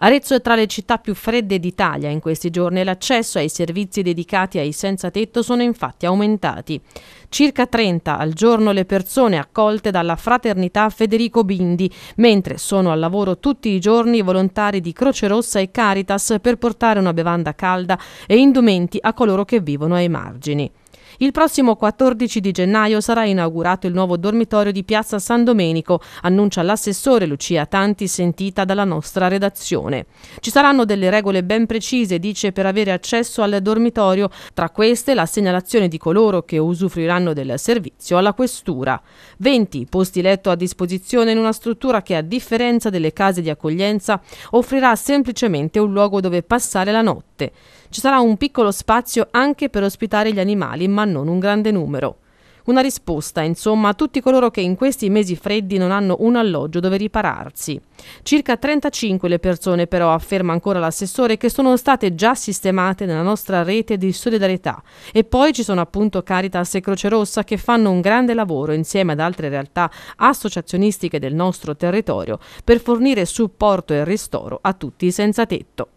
Arezzo è tra le città più fredde d'Italia in questi giorni e l'accesso ai servizi dedicati ai senza tetto sono infatti aumentati. Circa 30 al giorno le persone accolte dalla fraternità Federico Bindi, mentre sono al lavoro tutti i giorni i volontari di Croce Rossa e Caritas per portare una bevanda calda e indumenti a coloro che vivono ai margini. Il prossimo 14 di gennaio sarà inaugurato il nuovo dormitorio di Piazza San Domenico, annuncia l'assessore Lucia Tanti sentita dalla nostra redazione pensione. Ci saranno delle regole ben precise, dice, per avere accesso al dormitorio, tra queste la segnalazione di coloro che usufruiranno del servizio alla questura. 20 posti letto a disposizione in una struttura che, a differenza delle case di accoglienza, offrirà semplicemente un luogo dove passare la notte. Ci sarà un piccolo spazio anche per ospitare gli animali, ma non un grande numero. Una risposta, insomma, a tutti coloro che in questi mesi freddi non hanno un alloggio dove ripararsi. Circa 35 le persone però, afferma ancora l'assessore, che sono state già sistemate nella nostra rete di solidarietà e poi ci sono appunto Caritas e Croce Rossa che fanno un grande lavoro insieme ad altre realtà associazionistiche del nostro territorio per fornire supporto e ristoro a tutti i senza tetto.